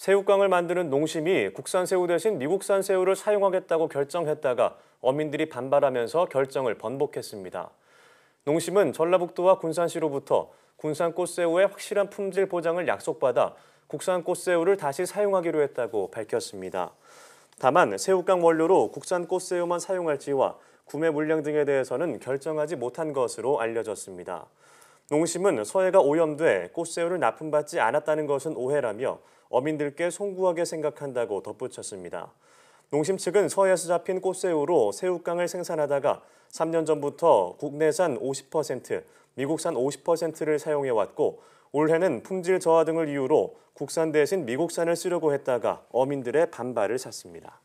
새우깡을 만드는 농심이 국산 새우 대신 미국산 새우를 사용하겠다고 결정했다가 어민들이 반발하면서 결정을 번복했습니다. 농심은 전라북도와 군산시로부터 군산 꽃새우의 확실한 품질 보장을 약속받아 국산 꽃새우를 다시 사용하기로 했다고 밝혔습니다. 다만 새우깡 원료로 국산 꽃새우만 사용할지와 구매 물량 등에 대해서는 결정하지 못한 것으로 알려졌습니다. 농심은 서해가 오염돼 꽃새우를 납품받지 않았다는 것은 오해라며 어민들께 송구하게 생각한다고 덧붙였습니다. 농심 측은 서해에서 잡힌 꽃새우로 새우깡을 생산하다가 3년 전부터 국내산 50%, 미국산 50%를 사용해왔고 올해는 품질 저하 등을 이유로 국산 대신 미국산을 쓰려고 했다가 어민들의 반발을 샀습니다.